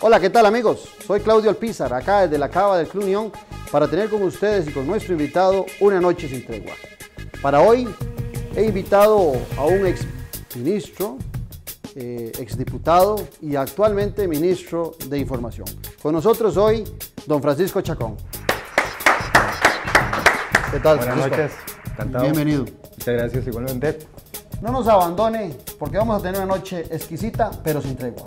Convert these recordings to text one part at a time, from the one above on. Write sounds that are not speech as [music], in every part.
Hola, ¿qué tal amigos? Soy Claudio Alpizar, acá desde la Cava del Club para tener con ustedes y con nuestro invitado una noche sin tregua. Para hoy he invitado a un ex ministro eh, exdiputado y actualmente ministro de Información. Con nosotros hoy, don Francisco Chacón. ¿Qué tal, Buenas noches. Bienvenido. Muchas gracias igualmente. No nos abandone porque vamos a tener una noche exquisita pero sin tregua.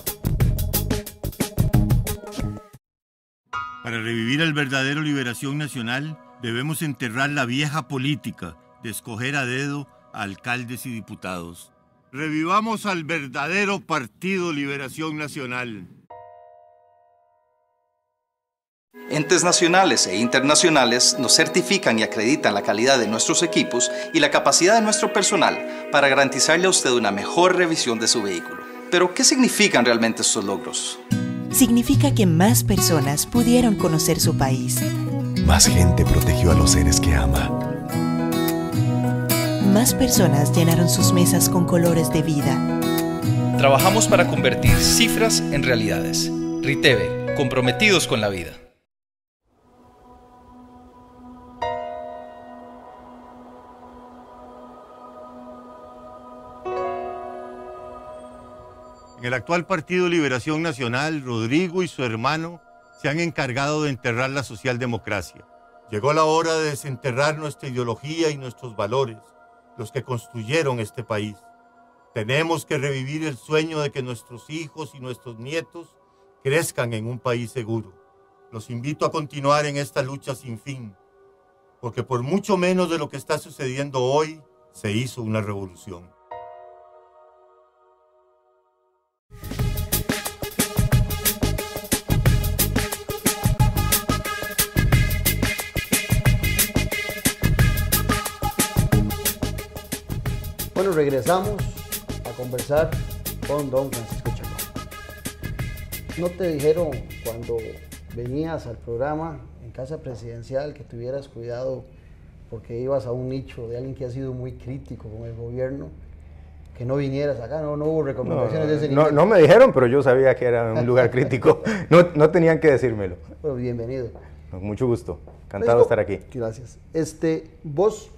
Para revivir el verdadero liberación nacional debemos enterrar la vieja política de escoger a dedo a alcaldes y diputados. Revivamos al verdadero Partido Liberación Nacional. Entes nacionales e internacionales nos certifican y acreditan la calidad de nuestros equipos y la capacidad de nuestro personal para garantizarle a usted una mejor revisión de su vehículo. Pero, ¿qué significan realmente estos logros? Significa que más personas pudieron conocer su país. Más gente protegió a los seres que ama más personas llenaron sus mesas con colores de vida. Trabajamos para convertir cifras en realidades. Riteve, comprometidos con la vida. En el actual Partido Liberación Nacional, Rodrigo y su hermano se han encargado de enterrar la socialdemocracia. Llegó la hora de desenterrar nuestra ideología y nuestros valores los que construyeron este país. Tenemos que revivir el sueño de que nuestros hijos y nuestros nietos crezcan en un país seguro. Los invito a continuar en esta lucha sin fin, porque por mucho menos de lo que está sucediendo hoy, se hizo una revolución. regresamos a conversar con don Francisco Chacón. ¿No te dijeron cuando venías al programa en casa presidencial que tuvieras cuidado porque ibas a un nicho de alguien que ha sido muy crítico con el gobierno? que no vinieras acá, no, no hubo recomendaciones no, de ese No, no, me dijeron, pero yo sabía que era un lugar crítico. [laughs] No, no tenían que decírmelo. bienvenido. Con mucho gusto. Encantado de estar aquí. Gracias. Este, vos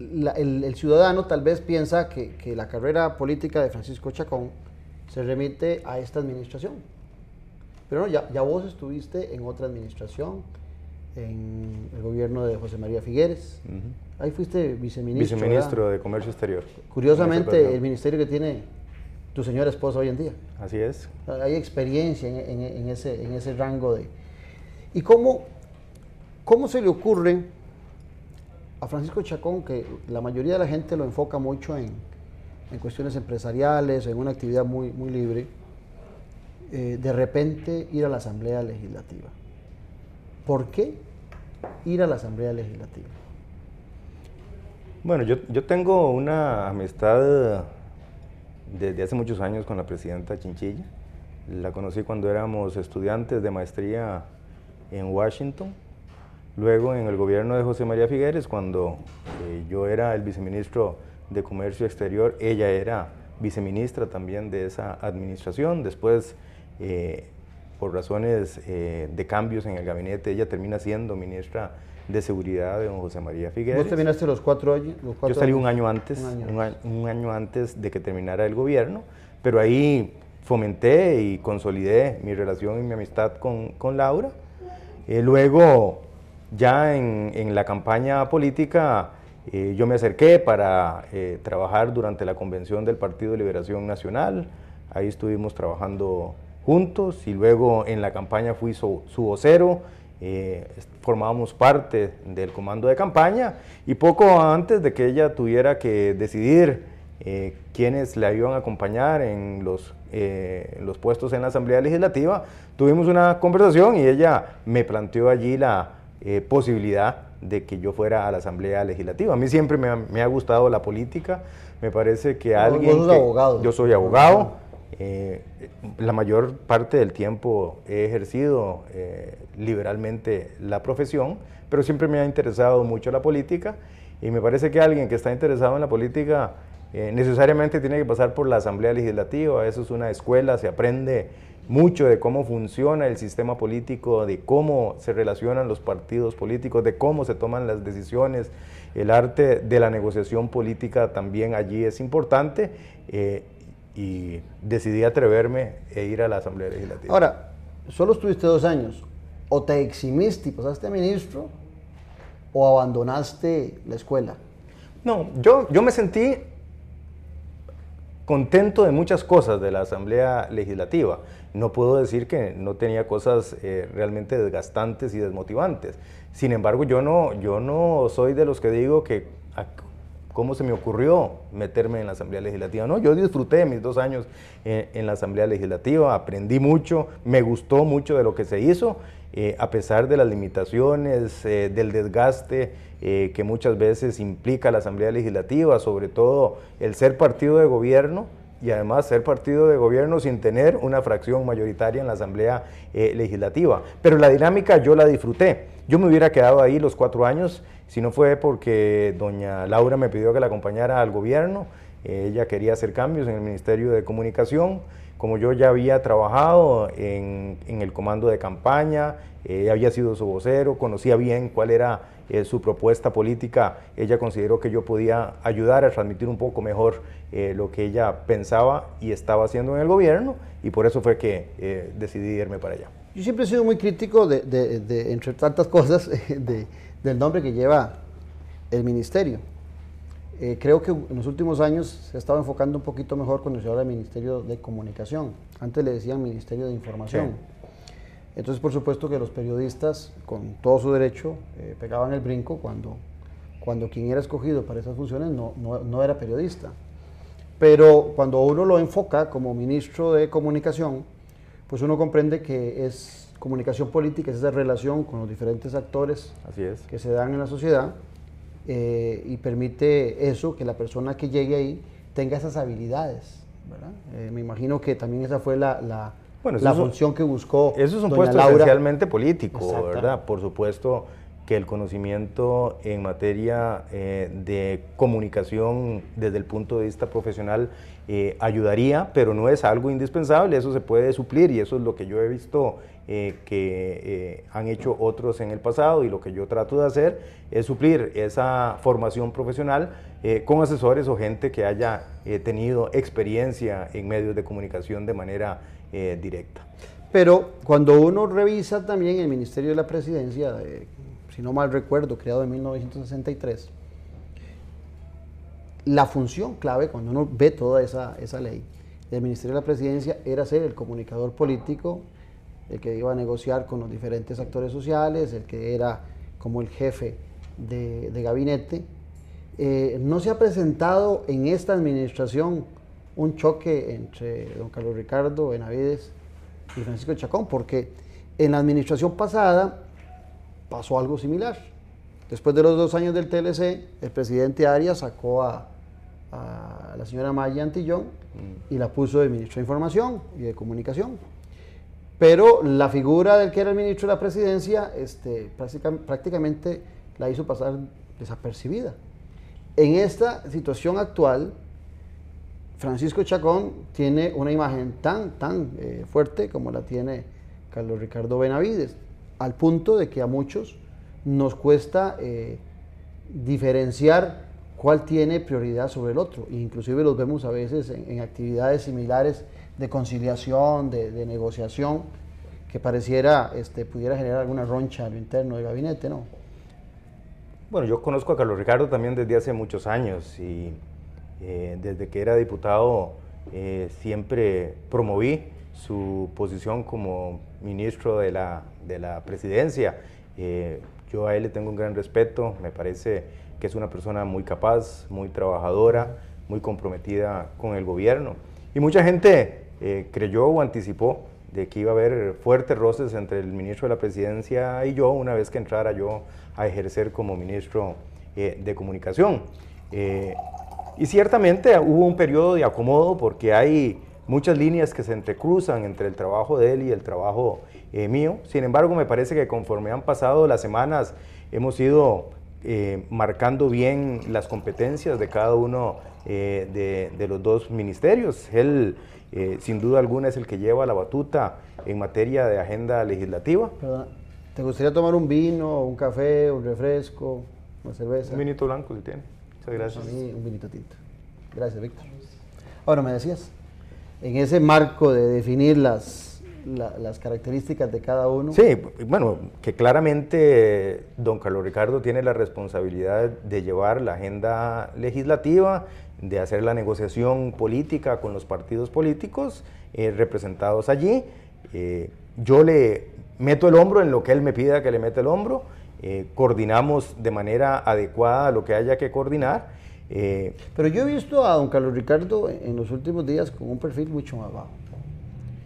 el, ciudadano tal vez piensa que, la carrera política de Francisco Chacón se remite a esta administración. Pero no, ya, vos estuviste en otra administración, en el gobierno de José María Figueres. Ahí fuiste viceministro. Viceministro de Comercio Exterior. Curiosamente, el ministerio que tiene tu señora esposa hoy en día. Así es. Hay experiencia en, ese, en ese rango de... ¿Y cómo, cómo se le ocurre a Francisco Chacón, que la mayoría de la gente lo enfoca mucho en, cuestiones empresariales, en una actividad muy, muy libre, eh, de repente ir a la Asamblea Legislativa. ¿Por qué ir a la Asamblea Legislativa? Bueno, yo, yo tengo una amistad eh, desde hace muchos años con la presidenta Chinchilla. La conocí cuando éramos estudiantes de maestría en Washington Luego, en el gobierno de José María Figueres, cuando eh, yo era el viceministro de Comercio Exterior, ella era viceministra también de esa administración. Después, eh, por razones eh, de cambios en el gabinete, ella termina siendo ministra de Seguridad de José María Figueres. ¿Vos terminaste los cuatro, años? Yo salí un año antes, un año. antes de que terminara el gobierno, pero ahí fomenté y consolidé mi relación y mi amistad con, Laura. luego ya en, en la campaña política eh, yo me acerqué para eh, trabajar durante la convención del Partido de Liberación Nacional, ahí estuvimos trabajando juntos y luego en la campaña fui su, vocero, eh, formábamos parte del comando de campaña y poco antes de que ella tuviera que decidir eh, quienes la iban a acompañar en los, los puestos en la Asamblea Legislativa, tuvimos una conversación y ella me planteó allí la, eh, posibilidad de que yo fuera a la Asamblea Legislativa. A mí siempre me ha, gustado la política, me parece que alguien... abogado. Yo soy abogado, eh, la mayor parte del tiempo he ejercido eh, liberalmente la profesión, pero siempre me ha interesado mucho la política y me parece que alguien que está interesado en la política necesariamente tiene que pasar por la Asamblea Legislativa, eso es una escuela, se aprende mucho de cómo funciona el sistema político, de cómo se relacionan los partidos políticos, de cómo se toman las decisiones. El arte de la negociación política también allí es importante eh, y decidí atreverme e ir a la Asamblea Legislativa. Ahora, solo estuviste dos años, o te eximiste y pasaste ministro, o abandonaste la escuela. No, yo, yo me sentí contento de muchas cosas de la Asamblea Legislativa. No puedo decir que no tenía cosas eh, realmente desgastantes y desmotivantes. Sin embargo, yo no, yo no soy de los que digo que ah, cómo se me ocurrió meterme en la Asamblea Legislativa. No, yo disfruté mis dos años en, la Asamblea Legislativa, aprendí mucho, me gustó mucho de lo que se hizo, eh, a pesar de las limitaciones, eh, del desgaste eh, que muchas veces implica la Asamblea Legislativa, sobre todo el ser partido de gobierno y además ser partido de gobierno sin tener una fracción mayoritaria en la Asamblea eh, Legislativa. Pero la dinámica yo la disfruté. Yo me hubiera quedado ahí los cuatro años si no fue porque doña Laura me pidió que la acompañara al gobierno. Eh, ella quería hacer cambios en el Ministerio de Comunicación como yo ya había trabajado en, el comando de campaña, eh, había sido su vocero, conocía bien cuál era eh, su propuesta política, ella consideró que yo podía ayudar a transmitir un poco mejor eh, lo que ella pensaba y estaba haciendo en el gobierno y por eso fue que decidí irme para allá. Yo siempre he sido muy crítico de, entre tantas cosas, [laughs] del nombre que lleva el ministerio. Eh, creo que en los últimos años se ha estado enfocando un poquito mejor cuando se habla del Ministerio de Comunicación. Antes le decían Ministerio de Información. Entonces, por supuesto que los periodistas, con todo su derecho, eh, pegaban el brinco cuando, cuando quien era escogido para esas funciones no, no, era periodista. Pero cuando uno lo enfoca como ministro de Comunicación, pues uno comprende que es comunicación política, es esa relación con los diferentes actores Así es. que se dan en la sociedad eh, y permite eso, que la persona que llegue ahí tenga esas habilidades. Eh, me imagino que también esa fue la, la, función que buscó. Eso es un puesto especialmente político, ¿verdad? Por supuesto que el conocimiento en materia eh, de comunicación desde el punto de vista profesional eh, ayudaría, pero no es algo indispensable, eso se puede suplir y eso es lo que yo he visto eh, que eh, han hecho otros en el pasado y lo que yo trato de hacer es suplir esa formación profesional con asesores o gente que haya tenido experiencia en medios de comunicación de manera directa. Pero cuando uno revisa también el Ministerio de la Presidencia, si no mal recuerdo, creado en 1963, la función clave, cuando uno ve toda esa, ley del Ministerio de la Presidencia, era ser el comunicador político, el que iba a negociar con los diferentes actores sociales, el que era como el jefe de, gabinete. Eh, no se ha presentado en esta administración un choque entre don Carlos Ricardo Benavides y Francisco Chacón, porque en la administración pasada pasó algo similar. Después de los dos años del TLC, el presidente Arias sacó a, la señora Maya Antillón y la puso de ministro de Información y de Comunicación. Pero la figura del que era el ministro de la presidencia este, prácticamente la hizo pasar desapercibida. En esta situación actual, Francisco Chacón tiene una imagen tan, tan eh, fuerte como la tiene Carlos Ricardo Benavides, al punto de que a muchos nos cuesta eh, diferenciar cuál tiene prioridad sobre el otro. inclusive los vemos a veces en, actividades similares de conciliación, de, negociación, que pareciera este, pudiera generar alguna roncha a lo interno del gabinete, ¿no? Bueno, yo conozco a Carlos Ricardo también desde hace muchos años y eh, desde que era diputado eh, siempre promoví su posición como ministro de la, de la presidencia. Eh, yo a él le tengo un gran respeto, me parece que es una persona muy capaz, muy trabajadora, muy comprometida con el gobierno. Y mucha gente eh, creyó o anticipó de que iba a haber fuertes roces entre el ministro de la presidencia y yo una vez que entrara yo a ejercer como ministro eh, de comunicación. Eh, y ciertamente hubo un periodo de acomodo porque hay muchas líneas que se entrecruzan entre el trabajo de él y el trabajo mío. Sin embargo, me parece que conforme han pasado las semanas, hemos ido eh, marcando bien las competencias de cada uno eh, de, los dos ministerios. Él, eh, sin duda alguna, es el que lleva la batuta en materia de agenda legislativa. ¿Te gustaría tomar un vino, un café, un refresco, una cerveza? Un vinito blanco, si tiene. Muchas gracias. A un vinito tinto. Gracias, Víctor. Ahora, me decías, en ese marco de definir las las características de cada uno. Sí, bueno, que claramente eh, don Carlos Ricardo tiene la responsabilidad de llevar la agenda legislativa, de hacer la negociación política con los partidos políticos eh, representados allí. Eh, yo le meto el hombro en lo que él me pida que le meta el hombro, coordinamos de manera adecuada lo que haya que coordinar. Pero yo he visto a don Carlos Ricardo en los últimos días con un perfil mucho más bajo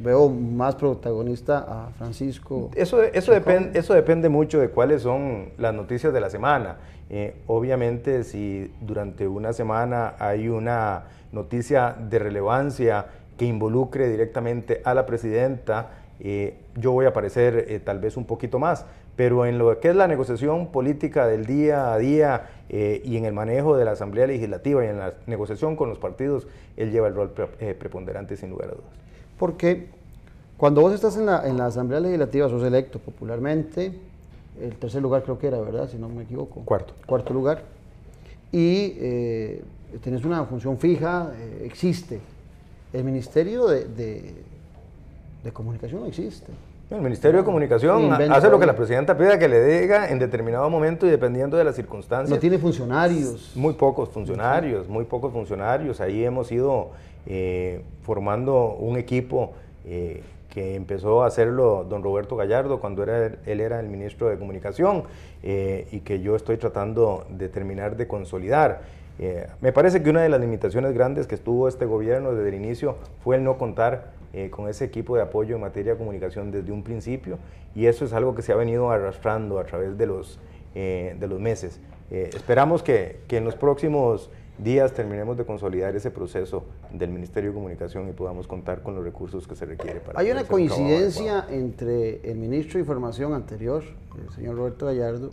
veo más protagonista a Francisco. Eso, eso, eso depende mucho de cuáles son las noticias de la semana. Eh, obviamente, si durante una semana hay una noticia de relevancia que involucre directamente a la presidenta, eh, yo voy a aparecer eh, tal vez un poquito más. Pero en lo que es la negociación política del día a día y en el manejo de la Asamblea Legislativa y en la negociación con los partidos, él lleva el rol preponderante sin lugar a dudas. Porque cuando vos estás en la, Asamblea Legislativa, sos electo popularmente, el tercer lugar creo que era, ¿verdad? Si no me equivoco. Cuarto. Cuarto lugar. Y tienes eh, tenés una función fija, eh, existe. El Ministerio de, Comunicación no existe. El Ministerio de Comunicación hace lo que la presidenta pida que le diga en determinado momento y dependiendo de las circunstancias. No tiene funcionarios. Muy pocos funcionarios, muy pocos funcionarios. Ahí hemos ido eh, formando un equipo eh, que empezó a hacerlo don Roberto Gallardo cuando era, él era el ministro de Comunicación eh, y que yo estoy tratando de terminar de consolidar. me parece que una de las limitaciones grandes que estuvo este gobierno desde el inicio fue el no contar con ese equipo de apoyo en materia de comunicación desde un principio y eso es algo que se ha venido arrastrando a través de los, de los meses. esperamos que en los próximos días terminemos de consolidar ese proceso del Ministerio de Comunicación y podamos contar con los recursos que se requiere para Hay una coincidencia entre el ministro de Información anterior, el señor Roberto Gallardo,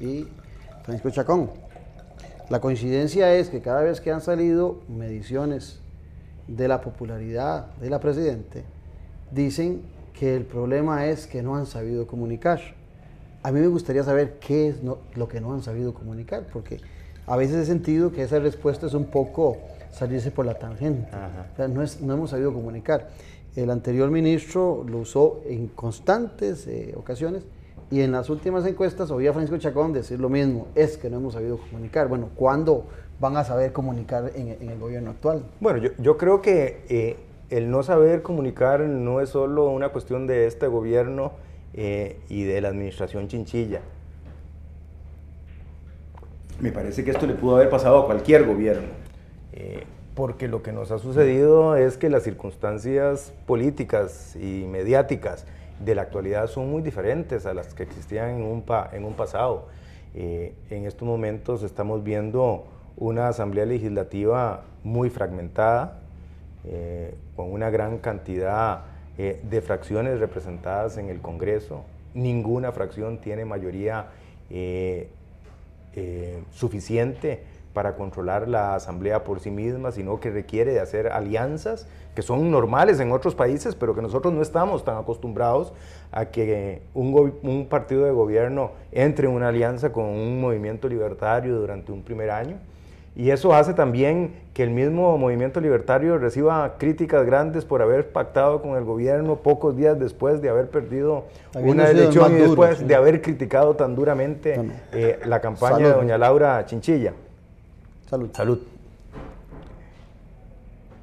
y Francisco Chacón. La coincidencia es que cada vez que han salido mediciones de la popularidad de la presidente, dicen que el problema es que no han sabido comunicar. A mí me gustaría saber qué es lo que no han sabido comunicar, porque a veces he sentido que esa respuesta es un poco salirse por la tangente. no, hemos sabido comunicar. El anterior ministro lo usó en constantes eh, ocasiones y en las últimas encuestas oía a Francisco Chacón decir lo mismo, es que no hemos sabido comunicar. Bueno, ¿cuándo van a saber comunicar en, el gobierno actual? Bueno, yo, creo que eh, el no saber comunicar no es solo una cuestión de este gobierno eh, y de la administración chinchilla. Me parece que esto le pudo haber pasado a cualquier gobierno. Eh, porque lo que nos ha sucedido es que las circunstancias políticas y mediáticas de la actualidad son muy diferentes a las que existían en un, en un pasado. Eh, en estos momentos estamos viendo una asamblea legislativa muy fragmentada, eh, con una gran cantidad de fracciones representadas en el Congreso. Ninguna fracción tiene mayoría eh, suficiente para controlar la asamblea por sí misma, sino que requiere de hacer alianzas que son normales en otros países, pero que nosotros no estamos tan acostumbrados a que un, un partido de gobierno entre en una alianza con un movimiento libertario durante un primer año y eso hace también que el mismo movimiento libertario reciba críticas grandes por haber pactado con el gobierno pocos días después de haber perdido una elección y después de haber criticado tan duramente eh, la campaña de doña Laura Chinchilla. Salud. Salud.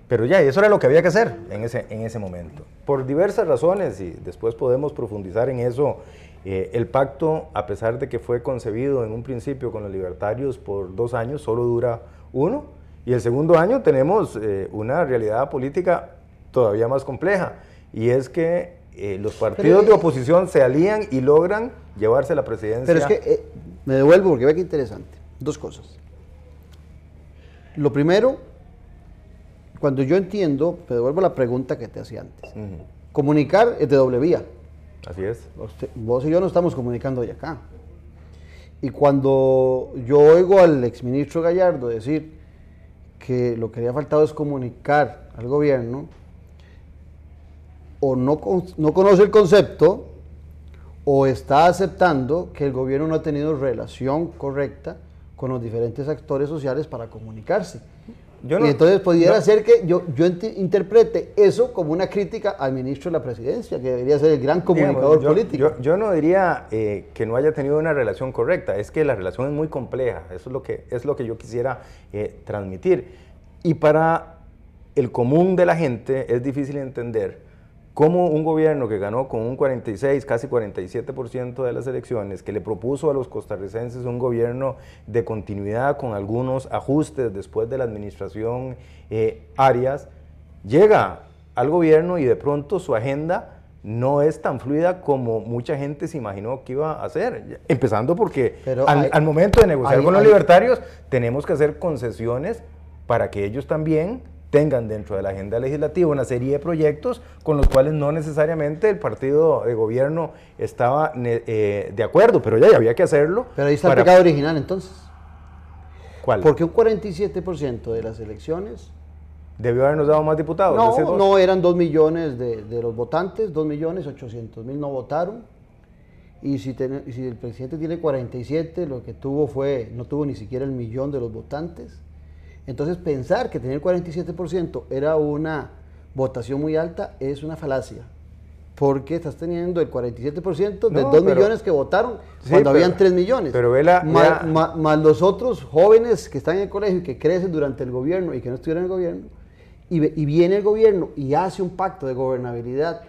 Pero ya, eso era lo que había que hacer en ese, en ese momento. Por diversas razones, y después podemos profundizar en eso eh, el pacto, a pesar de que fue concebido en un principio con los libertarios por dos años, solo dura uno, y el segundo año tenemos eh, una realidad política todavía más compleja, y es que eh, los partidos de oposición se alían y logran llevarse la presidencia. Pero es que me devuelvo porque ve que interesante. Dos cosas. Lo primero, cuando yo entiendo, me devuelvo la pregunta que te hacía antes. Comunicar es de doble vía. Así es. vos y yo no estamos comunicando de acá. Y cuando yo oigo al exministro Gallardo decir que lo que le ha faltado es comunicar al gobierno, o no conoce el concepto, o está aceptando que el gobierno no ha tenido relación correcta con los diferentes actores sociales para comunicarse y entonces pudiera ser que yo, yo interprete eso como una crítica al ministro de la presidencia, que debería ser el gran comunicador político. Yo, no diría eh, que no haya tenido una relación correcta, es que la relación es muy compleja, eso es lo que, es lo que yo quisiera eh, transmitir. Y para el común de la gente es difícil entender cómo un gobierno que ganó con un 46, casi 47% de las elecciones, que le propuso a los costarricenses un gobierno de continuidad con algunos ajustes después de la administración eh, Arias, llega al gobierno y de pronto su agenda no es tan fluida como mucha gente se imaginó que iba a hacer. Empezando porque al, momento de negociar con los libertarios tenemos que hacer concesiones para que ellos también tengan dentro de la agenda legislativa una serie de proyectos con los cuales no necesariamente el partido de gobierno estaba eh, de acuerdo, pero ya, había que hacerlo. Pero ahí está el pecado original entonces. ¿Cuál? Porque un 47% de las elecciones... ¿Debió habernos dado más diputados? No, no eran 2 millones de, los votantes, 2 millones 800 mil no votaron. Y si el presidente tiene 47, lo que tuvo fue, no tuvo ni siquiera el millón de los votantes entonces pensar que tener el 47% era una votación muy alta es una falacia. Porque estás teniendo el 47% de 2 millones que votaron cuando habían 3 millones. Pero vela, más, los otros jóvenes que están en el colegio y que crecen durante el gobierno y que no estuvieron en el gobierno. Y, viene el gobierno y hace un pacto de gobernabilidad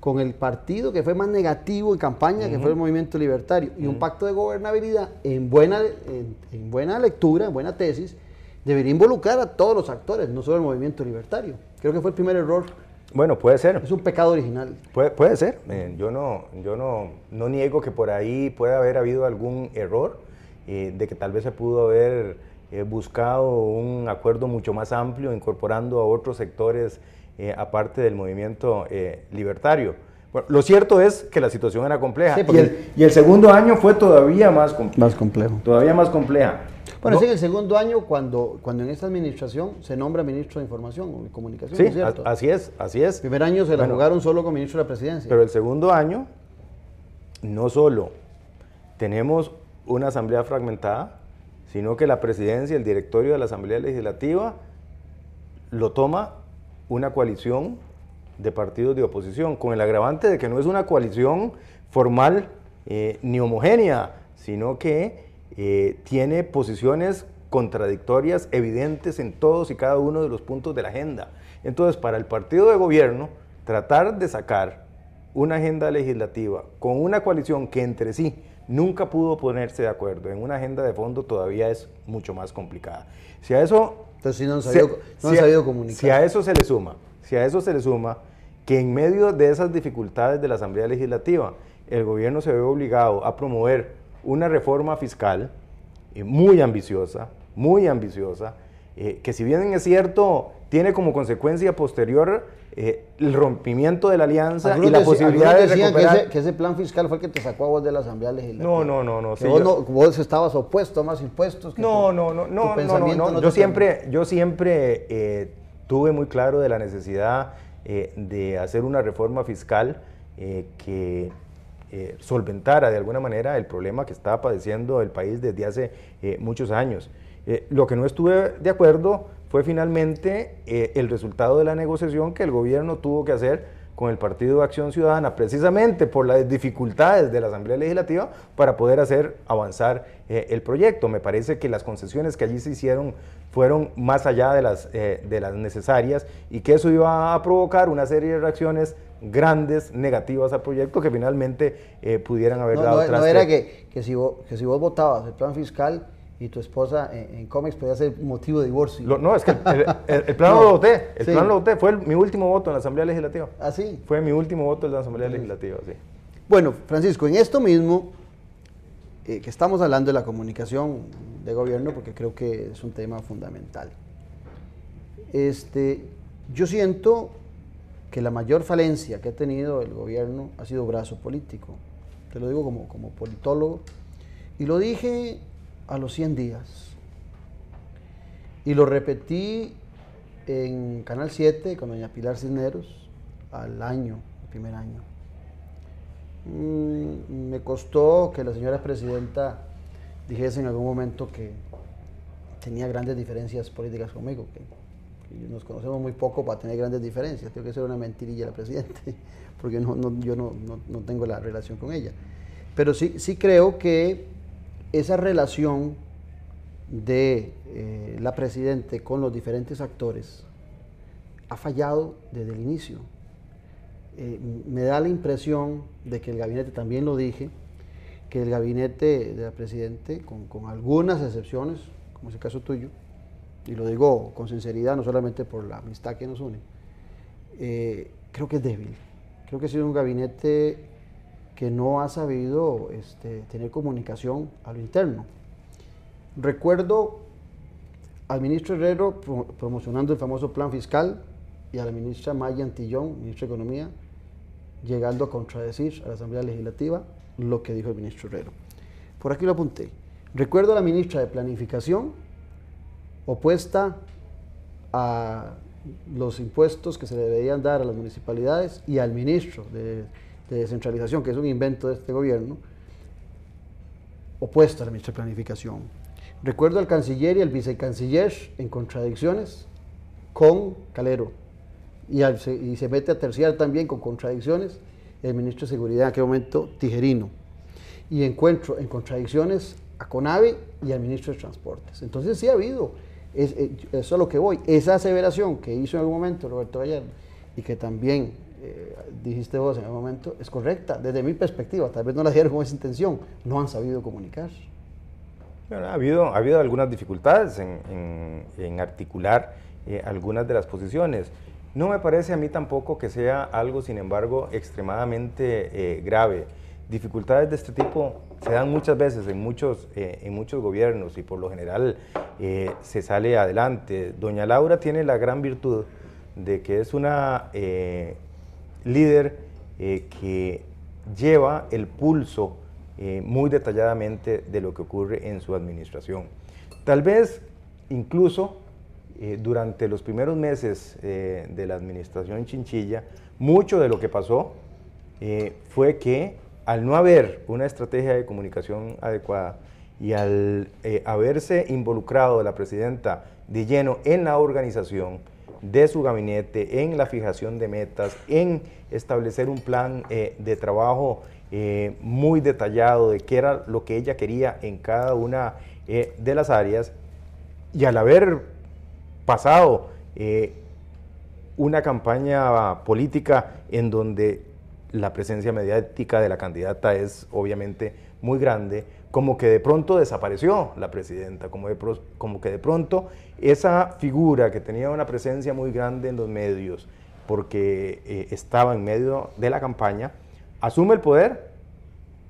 con el partido que fue más negativo en campaña, que fue el Movimiento Libertario, y un pacto de gobernabilidad en buena, en buena lectura, en buena tesis, debería involucrar a todos los actores, no solo el movimiento libertario. Creo que fue el primer error. Bueno, puede ser. Es un pecado original. Puede, puede ser. Eh, yo no, yo no, no niego que por ahí pueda haber habido algún error, eh, de que tal vez se pudo haber eh, buscado un acuerdo mucho más amplio, incorporando a otros sectores aparte del movimiento libertario. lo cierto es que la situación era compleja. y, el, segundo año fue todavía más Más complejo. Todavía más compleja. Bueno, es en el segundo año cuando, cuando en esta administración se nombra ministro de Información y Comunicación. Sí, ¿no es así es, así es. El primer año se la jugaron solo con ministro de la presidencia. Pero el segundo año, no solo tenemos una asamblea fragmentada, sino que la presidencia, el directorio de la asamblea legislativa, lo toma una coalición de partidos de oposición, con el agravante de que no es una coalición formal eh, ni homogénea, sino que eh, tiene posiciones contradictorias evidentes en todos y cada uno de los puntos de la agenda. Entonces, para el partido de gobierno, tratar de sacar una agenda legislativa con una coalición que entre sí nunca pudo ponerse de acuerdo en una agenda de fondo todavía es mucho más complicada. Si a eso... a eso se le suma, si a eso se le suma que en medio de esas dificultades de la Asamblea Legislativa, el gobierno se ve obligado a promover una reforma fiscal eh, muy ambiciosa, muy ambiciosa, eh, que si bien es cierto, tiene como consecuencia posterior eh, el rompimiento de la alianza y la posibilidad de recuperar... Que ese, que ese, plan fiscal fue el que te sacó a vos de la Asamblea No, no, no. no, vos, estabas opuesto a más impuestos. no, no, no, no, no, no, no, Yo siempre, yo siempre tuve muy claro de la necesidad de hacer una reforma fiscal que eh, solventara de alguna manera el problema que está padeciendo el país desde hace eh, muchos años. Eh, lo que no estuve de acuerdo fue finalmente el resultado de la negociación que el gobierno tuvo que hacer con el Partido de Acción Ciudadana, precisamente por las dificultades de la Asamblea Legislativa para poder hacer avanzar el proyecto. Me parece que las concesiones que allí se hicieron fueron más allá de las, de las necesarias y que eso iba a provocar una serie de reacciones grandes negativas al proyecto que finalmente eh, pudieran haber dado no, no era que, si vos, votabas el plan fiscal y tu esposa en, cómics podía ser motivo de divorcio. no, es que el, plan [laughs] lo voté, el plan lo voté, fue mi último voto en la Asamblea Legislativa. ¿Ah, sí? Fue mi último voto en la Asamblea Legislativa, sí. Bueno, Francisco, en esto mismo, eh, que estamos hablando de la comunicación de gobierno, porque creo que es un tema fundamental. Este, yo siento que la mayor falencia que ha tenido el gobierno ha sido brazo político. Te lo digo como, como politólogo. Y lo dije a los 100 días. Y lo repetí en Canal 7 con doña Pilar Cisneros al año, el primer año. Mm, me costó que la señora presidenta dijese en algún momento que tenía grandes diferencias políticas conmigo, nos conocemos muy poco para tener grandes diferencias. tengo que ser una mentirilla la presidente, [laughs] porque no, yo no, tengo la relación con ella. Pero sí, sí creo que esa relación de eh, la presidente con los diferentes actores ha fallado desde el inicio. Eh, me da la impresión de que el gabinete, también lo dije, que el gabinete de la presidente, con algunas excepciones, como es el caso tuyo, y lo digo con sinceridad, no solamente por la amistad que nos une, eh, creo que es débil. Creo que ha sido un gabinete que no ha sabido este, tener comunicación a lo interno. Recuerdo al ministro Herrero promocionando el famoso plan fiscal y a la ministra Maya Antillón, ministra de Economía, llegando a contradecir a la Asamblea Legislativa lo que dijo el ministro Herrero. Por aquí lo apunté. Recuerdo a la ministra de Planificación opuesta a los impuestos que se le deberían dar a las municipalidades y al ministro de, descentralización, que es un invento de este gobierno, opuesta a la ministra de planificación. Recuerdo al canciller y al vicecanciller en contradicciones con Calero y, y se mete a terciar también con contradicciones el ministro de Seguridad en aquel momento, Tijerino. Y encuentro en contradicciones a CONAVE y al ministro de Transportes. Entonces sí ha habido eh, eso es lo que voy. Esa aseveración que hizo en algún momento Roberto Ayer y que también eh, dijiste vos en algún momento es correcta desde mi perspectiva. Tal vez no la dieron con esa intención. No han sabido comunicar. ha, habido, ha habido algunas dificultades en, articular eh, algunas de las posiciones. No me parece a mí tampoco que sea algo, sin embargo, extremadamente grave. Dificultades de este tipo se dan muchas veces en muchos, eh, en muchos gobiernos y por lo general eh, se sale adelante. Doña Laura tiene la gran virtud de que es una eh, líder que lleva el pulso muy detalladamente de lo que ocurre en su administración. Tal vez incluso durante los primeros meses de la administración Chinchilla, mucho de lo que pasó fue que al no haber una estrategia de comunicación adecuada y al eh, haberse involucrado la presidenta de lleno en la organización de su gabinete, en la fijación de metas, en establecer un plan eh, de trabajo eh, muy detallado de qué era lo que ella quería en cada una de las áreas, y al haber pasado una campaña política en donde la presencia mediática de la candidata es obviamente muy grande, como que de pronto desapareció la presidenta, como, que de pronto esa figura que tenía una presencia muy grande en los medios, porque eh, estaba en medio de la campaña, asume el poder,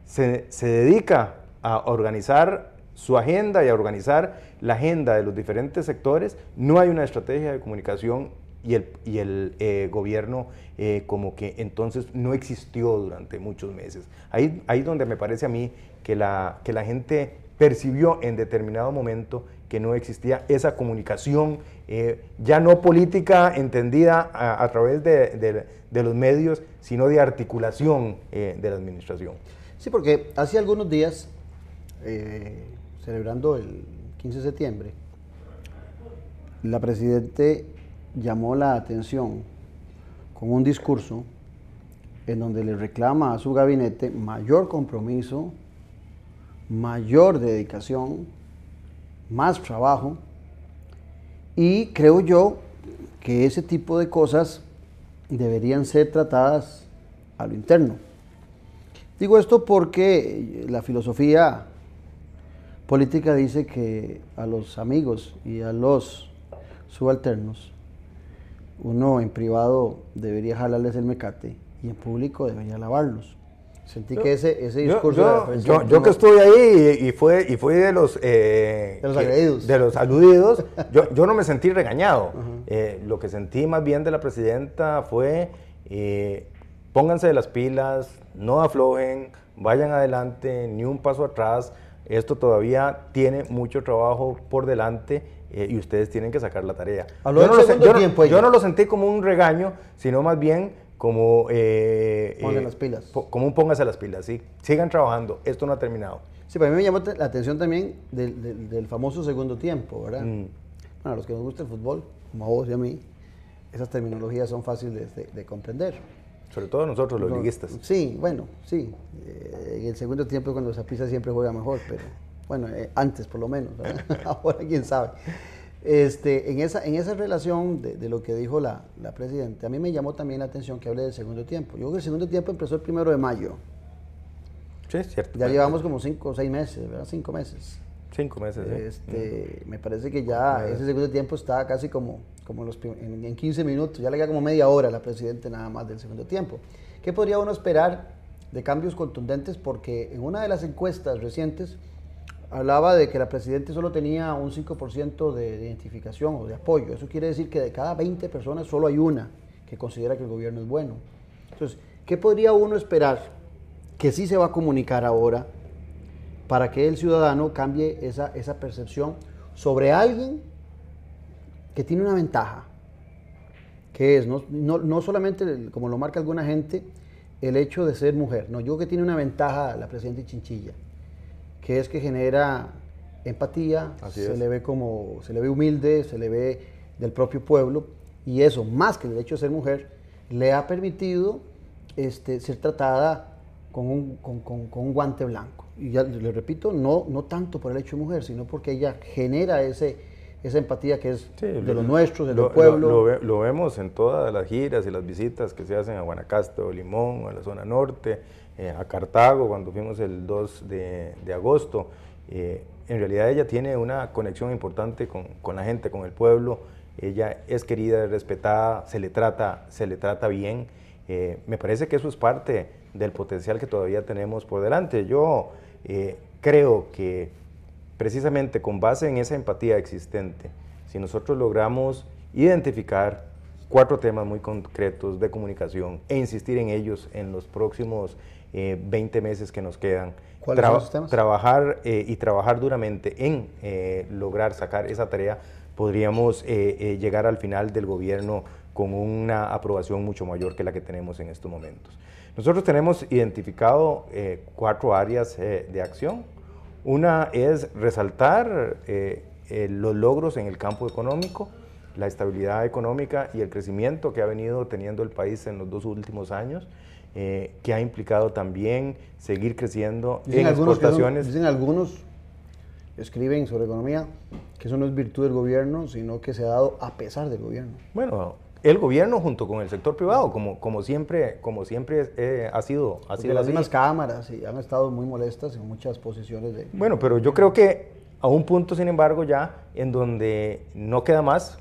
se dedica a organizar su agenda y a organizar la agenda de los diferentes sectores, no hay una estrategia de comunicación y el, y el eh, gobierno eh, como que entonces no existió durante muchos meses. Ahí, ahí donde me parece a mí que la, que la gente percibió en determinado momento que no existía esa comunicación, eh, ya no política entendida a, través de, de, los medios, sino de articulación de la administración. Sí, porque hace algunos días, celebrando el 15 de septiembre, la, presidente, llamó la atención con un discurso en donde le reclama a su gabinete mayor compromiso, mayor dedicación, más trabajo y creo yo que ese tipo de cosas deberían ser tratadas a lo interno. Digo esto porque la filosofía política dice que a los amigos y a los subalternos uno en privado debería jalarles el mecate y en público debería lavarlos. Sentí que ese, discurso... Yo, de yo que estuve ahí y, fue, y fui de los... Eh, de los agredidos. De aludidos, yo, no me sentí regañado. Eh, lo que sentí más bien de la presidenta fue, eh, pónganse de las pilas, no aflojen, vayan adelante, ni un paso atrás. Esto todavía tiene mucho trabajo por delante eh, y ustedes tienen que sacar la tarea. Yo no, lo, yo, yo no, lo, sentí como un regaño, sino más bien como... Eh, pónganse eh, las pilas. como un pónganse las pilas, sí. Sigan trabajando, esto no ha terminado. Sí, para mí me llamó la atención también del, famoso segundo tiempo, ¿verdad? Mm. Bueno, a los que nos gusta el fútbol, como a vos y a mí, esas terminologías son fáciles de, comprender. Sobre todo nosotros, los liguistas. Sí, bueno, sí. en el segundo tiempo cuando Zapisa siempre juega mejor, pero... Bueno, eh, antes por lo menos, [laughs] ahora quién sabe. Este, en, esa, en esa relación de, lo que dijo la, la, presidenta, a mí me llamó también la atención que hable del segundo tiempo. Yo creo que el segundo tiempo empezó el primero de mayo. Sí, cierto. Ya llevamos como cinco o seis meses, ¿verdad? Cinco meses. Cinco meses, ¿eh? Este, mm. Me parece que ya ese segundo tiempo está casi como, como los, en, en, 15 minutos, ya le queda como media hora a la presidenta nada más del segundo tiempo. ¿Qué podría uno esperar de cambios contundentes? Porque en una de las encuestas recientes hablaba de que la presidenta solo tenía un 5% de, identificación o de apoyo. Eso quiere decir que de cada 20 personas solo hay una que considera que el gobierno es bueno. Entonces, ¿qué podría uno esperar que sí se va a comunicar ahora para que el ciudadano cambie esa, esa percepción sobre alguien que tiene una ventaja? Que es, no, solamente, como lo marca alguna gente, el hecho de ser mujer. No, yo que tiene una ventaja la presidenta Chinchilla que es que genera empatía, se le ve como, se le ve humilde, se le ve del propio pueblo, y eso, más que el hecho de ser mujer, le ha permitido este, ser tratada con un, guante blanco. Y ya le repito, no, no tanto por el hecho de mujer, sino porque ella genera ese, esa empatía que es de los nuestros, de los pueblos. Lo, vemos en todas las giras y las visitas que se hacen a Guanacaste o Limón o a la zona norte, eh, a Cartago cuando fuimos el 2 de, agosto. Eh, en realidad ella tiene una conexión importante con, la gente, con el pueblo. Ella es querida, respetada, se le trata, se le trata bien. Eh, me parece que eso es parte del potencial que todavía tenemos por delante. Yo creo que precisamente con base en esa empatía existente, si nosotros logramos identificar cuatro temas muy concretos de comunicación e insistir en ellos en los próximos 20 eh, meses que nos quedan. Trabajar eh, y trabajar duramente en eh, lograr sacar esa tarea, podríamos llegar al final del gobierno con una aprobación mucho mayor que la que tenemos en estos momentos. Nosotros tenemos identificado cuatro áreas de acción. Una es resaltar los logros en el campo económico, la estabilidad económica y el crecimiento que ha venido teniendo el país en los dos últimos años. Eh, que ha implicado también seguir creciendo en exportaciones. dicen algunos, escriben sobre economía, que eso no es virtud del gobierno, sino que se ha dado a pesar del gobierno. Bueno, el gobierno junto con el sector privado, como, como siempre, como siempre eh, ha sido. así. las mismas cámaras y han estado muy molestas en muchas posiciones de... Bueno, pero yo creo que a un punto, sin embargo, ya en donde no queda más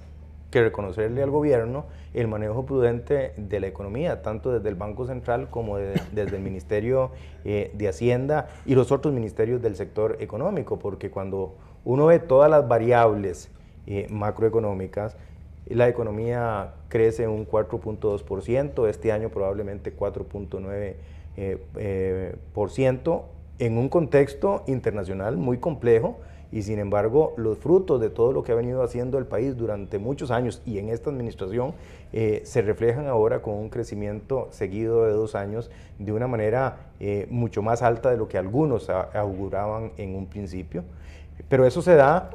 que reconocerle al gobierno el manejo prudente de la economía, tanto desde el Banco Central como desde el Ministerio eh, de Hacienda y los otros ministerios del sector económico, porque cuando uno ve todas las variables eh, macroeconómicas, la economía crece un 4.2%, este año probablemente 4.9%, eh, en un contexto internacional muy complejo, y sin embargo los frutos de todo lo que ha venido haciendo el país durante muchos años y en esta administración eh, se reflejan ahora con un crecimiento seguido de dos años de una manera eh, mucho más alta de lo que algunos auguraban en un principio. Pero eso se da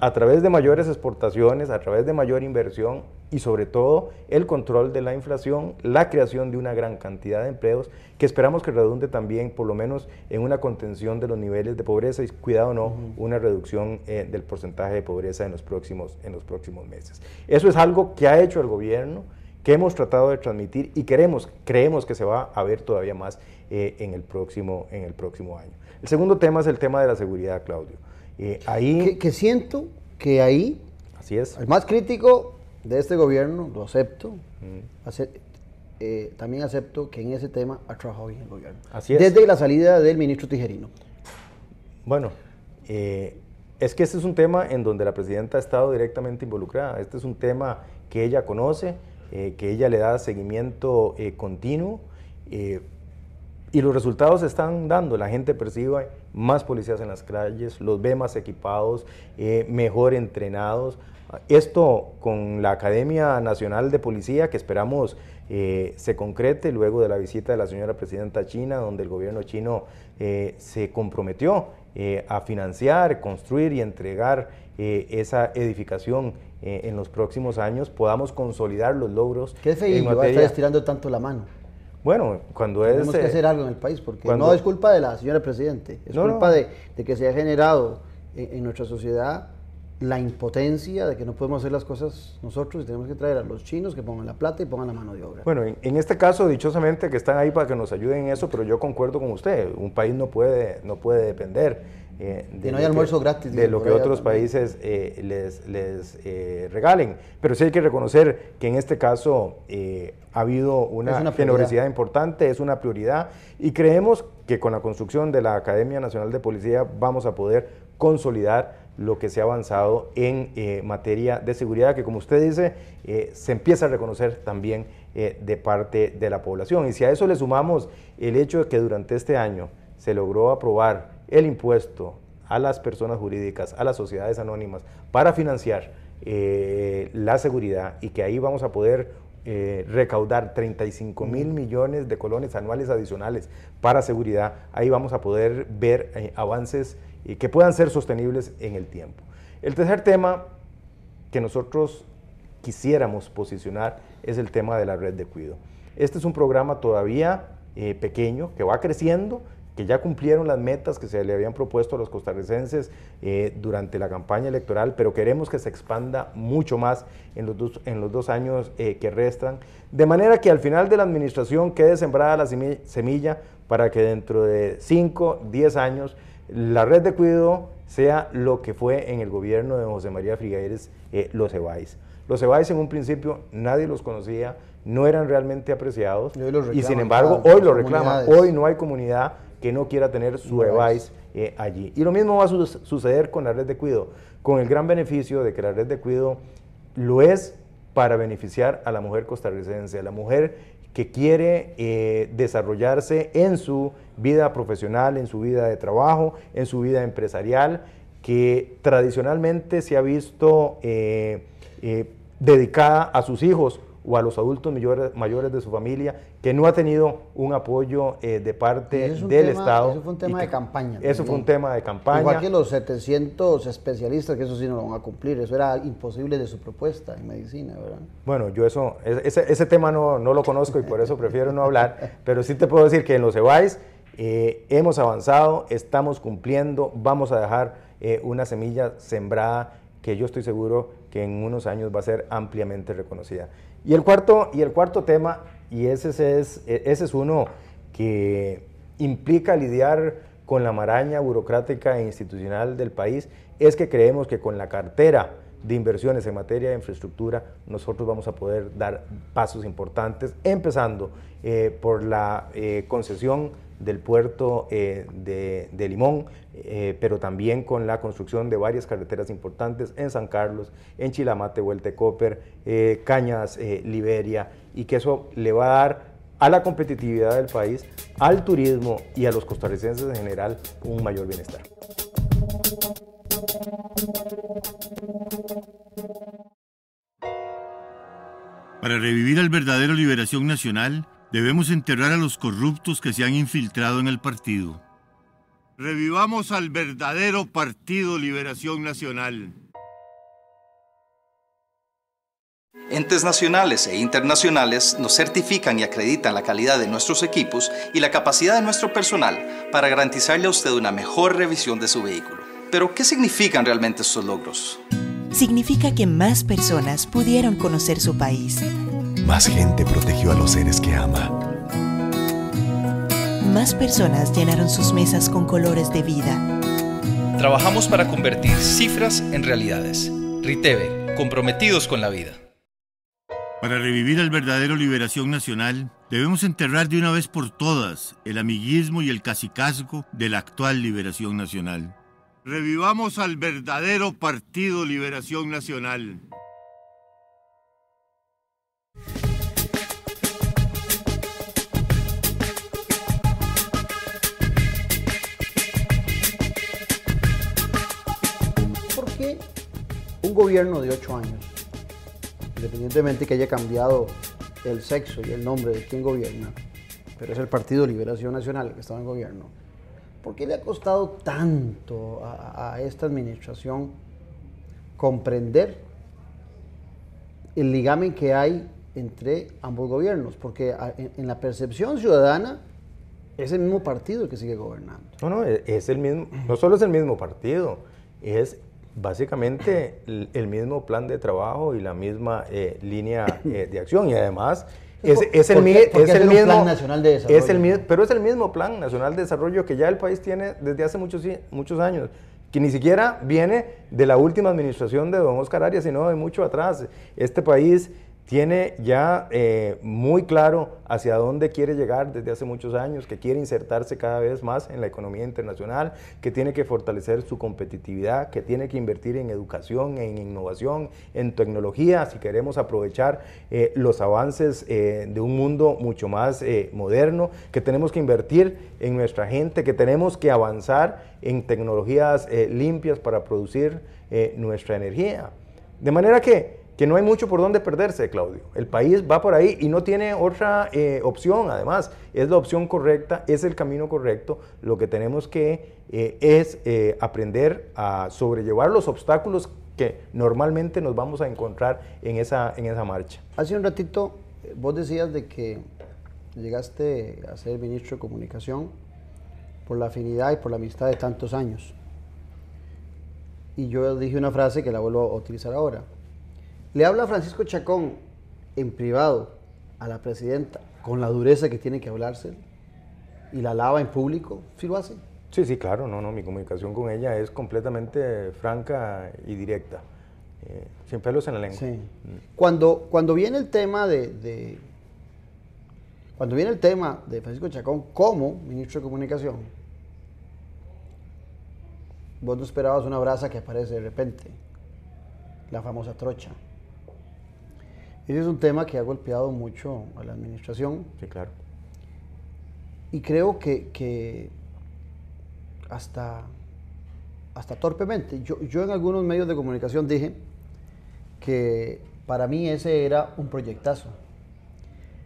a, través de mayores exportaciones, a través de mayor inversión y sobre todo el control de la inflación, la creación de una gran cantidad de empleos que esperamos que redunde también por lo menos en una contención de los niveles de pobreza y cuidado no, una reducción eh, del porcentaje de pobreza en los, próximos, en los próximos meses. Eso es algo que ha hecho el gobierno, que hemos tratado de transmitir y queremos, creemos que se va a ver todavía más eh, en, el próximo, en el próximo año. El segundo tema es el tema de la seguridad, Claudio. Eh, ahí... Que, siento que ahí... Así es. El más crítico de este gobierno, lo acepto. Mm. Eh, también acepto que en ese tema ha trabajado bien el gobierno. Así es. Desde la salida del ministro Tijerino. Bueno, eh, es que este es un tema en donde la presidenta ha estado directamente involucrada. Este es un tema que ella conoce, que ella le da seguimiento continuo. Y los resultados se están dando, la gente percibe más policías en las calles, los ve más equipados, eh, mejor entrenados. Esto con la Academia Nacional de Policía que esperamos eh, se concrete luego de la visita de la señora presidenta China, donde el gobierno chino eh, se comprometió a financiar, construir y entregar esa edificación en los próximos años, podamos consolidar los logros. Qué a estar estirando tanto la mano. Bueno, cuando es... Tenemos que eh, hacer algo en el país, porque no es culpa de la señora Presidente, es culpa De, que se ha generado en, nuestra sociedad la impotencia de que no podemos hacer las cosas nosotros y tenemos que traer a los chinos que pongan la plata y pongan la mano de obra. Bueno, en, en, este caso, dichosamente, que están ahí para que nos ayuden en eso, pero yo concuerdo con usted, un país no puede, no puede depender eh, de, no hay almuerzo gratis. De lo que otros países eh, les, eh, regalen. Pero sí hay que reconocer que en este caso ha habido una, una generosidad importante, es una prioridad y creemos que con la construcción de la Academia Nacional de Policía vamos a poder consolidar lo que se ha avanzado en materia de seguridad, que como usted dice, se empieza a reconocer también de parte de la población. Y si a eso le sumamos el hecho de que durante este año se logró aprobar el impuesto a las personas jurídicas, a las sociedades anónimas, para financiar eh, la seguridad y que ahí vamos a poder eh, recaudar 35 mil millones de colones anuales adicionales para seguridad, ahí vamos a poder ver eh, avances que puedan ser sostenibles en el tiempo. El tercer tema que nosotros quisiéramos posicionar es el tema de la red de cuido. Este es un programa todavía pequeño que va creciendo que ya cumplieron las metas que se le habían propuesto a los costarricenses eh, durante la campaña electoral, pero queremos que se expanda mucho más en los dos, en los dos años eh, que restan, de manera que al final de la administración quede sembrada la semilla para que dentro de 5, 10 años la red de cuidado sea lo que fue en el gobierno de José María Frigaires eh, los EBAIS. Los EBAIS en un principio nadie los conocía, no eran realmente apreciados y, sin embargo hoy lo reclama, hoy no hay comunidad que no quiera tener su device eh, allí. Y lo mismo va a suceder con la red de cuido, con el gran beneficio de que la red de cuido lo es para beneficiar a la mujer costarricense, a la mujer que quiere eh, desarrollarse en su vida profesional, en su vida de trabajo, en su vida empresarial, que tradicionalmente se ha visto eh, dedicada a sus hijos o a los adultos mayores, de su familia que no ha tenido un apoyo eh, de parte del Estado. Eso fue un tema de campaña. Eso fue un tema de campaña. Igual que los 700 especialistas, que eso sí no lo van a cumplir, eso era imposible de su propuesta en medicina, ¿verdad? Bueno, yo eso, ese, ese tema no, lo conozco y por eso prefiero no hablar, [laughs] pero sí te puedo decir que en los EBAIS eh, hemos avanzado, estamos cumpliendo, vamos a dejar eh, una semilla sembrada que yo estoy seguro que en unos años va a ser ampliamente reconocida. Y el cuarto, y el cuarto tema, y ese es, ese es uno que implica lidiar con la maraña burocrática e institucional del país, es que creemos que con la cartera de inversiones en materia de infraestructura, nosotros vamos a poder dar pasos importantes, empezando eh, por la eh, concesión del puerto eh, de, Limón, eh, pero también con la construcción de varias carreteras importantes en San Carlos, en Chilamate, Vuelta eh, Cañas, Liberia, y que eso le va a dar a la competitividad del país, al turismo y a los costarricenses en general un mayor bienestar. Para revivir al verdadero liberación nacional, Debemos enterrar a los corruptos que se han infiltrado en el partido. Revivamos al verdadero Partido Liberación Nacional. Entes nacionales e internacionales nos certifican y acreditan la calidad de nuestros equipos y la capacidad de nuestro personal para garantizarle a usted una mejor revisión de su vehículo. Pero, ¿qué significan realmente estos logros? Significa que más personas pudieron conocer su país más gente protegió a los seres que ama. Más personas llenaron sus mesas con colores de vida. Trabajamos para convertir cifras en realidades. Riteve, comprometidos con la vida. Para revivir al verdadero liberación nacional, debemos enterrar de una vez por todas el amiguismo y el cacicazgo de la actual liberación nacional. Revivamos al verdadero Partido Liberación Nacional. gobierno de ocho años, independientemente que haya cambiado el sexo y el nombre de quien gobierna, pero es el Partido Liberación Nacional que estaba en gobierno, ¿por qué le ha costado tanto a, esta administración comprender el ligamen que hay entre ambos gobiernos? Porque en, la percepción ciudadana, es el mismo partido el que sigue gobernando. No, no, es el mismo, no solo es el mismo partido, es básicamente el mismo plan de trabajo y la misma eh, línea eh, de acción y además es, el, es el mismo plan nacional de desarrollo. Es el, pero es el mismo plan nacional de desarrollo que ya el país tiene desde hace muchos, muchos años que ni siquiera viene de la última administración de don Oscar Arias, sino de mucho atrás. Este país tiene ya eh, muy claro hacia dónde quiere llegar desde hace muchos años, que quiere insertarse cada vez más en la economía internacional, que tiene que fortalecer su competitividad, que tiene que invertir en educación, en innovación, en tecnología, si queremos aprovechar eh, los avances eh, de un mundo mucho más moderno, que tenemos que invertir en nuestra gente, que tenemos que avanzar en tecnologías limpias para producir nuestra energía. De manera que que no hay mucho por dónde perderse, Claudio. El país va por ahí y no tiene otra eh, opción, además. Es la opción correcta, es el camino correcto. Lo que tenemos que eh, es eh, aprender a sobrellevar los obstáculos que normalmente nos vamos a encontrar en esa, en esa marcha. Hace un ratito vos decías de que llegaste a ser ministro de Comunicación por la afinidad y por la amistad de tantos años. Y yo dije una frase que la vuelvo a utilizar ahora le habla Francisco Chacón en privado a la presidenta con la dureza que tiene que hablarse y la lava en público, ¿sí lo hace? Sí, sí, claro, no, no, mi comunicación con ella es completamente franca y directa, eh, sin pelos en la lengua. Sí. Mm. Cuando, cuando viene el tema de, cuando viene el tema de Francisco Chacón como ministro de comunicación, vos no esperabas una brasa que aparece de repente, la famosa trocha. Ese es un tema que ha golpeado mucho a la administración. Sí, claro. Y creo que, hasta, hasta torpemente, yo, yo en algunos medios de comunicación dije que para mí ese era un proyectazo.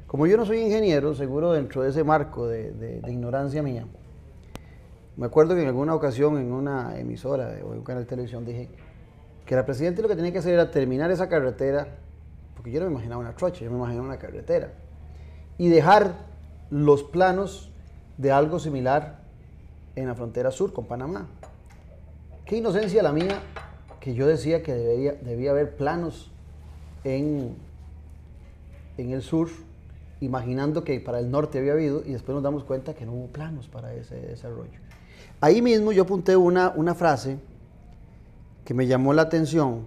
Como yo no soy ingeniero, seguro dentro de ese marco de, de ignorancia mía, me acuerdo que en alguna ocasión en una emisora o en un canal de televisión dije que la presidenta lo que tenía que hacer era terminar esa carretera porque yo no me imaginaba una trocha, yo me imaginaba una carretera. Y dejar los planos de algo similar en la frontera sur con Panamá. Qué inocencia la mía que yo decía que debería, debía haber planos en, en el sur, imaginando que para el norte había habido, y después nos damos cuenta que no hubo planos para ese desarrollo. Ahí mismo yo apunté una, una frase que me llamó la atención,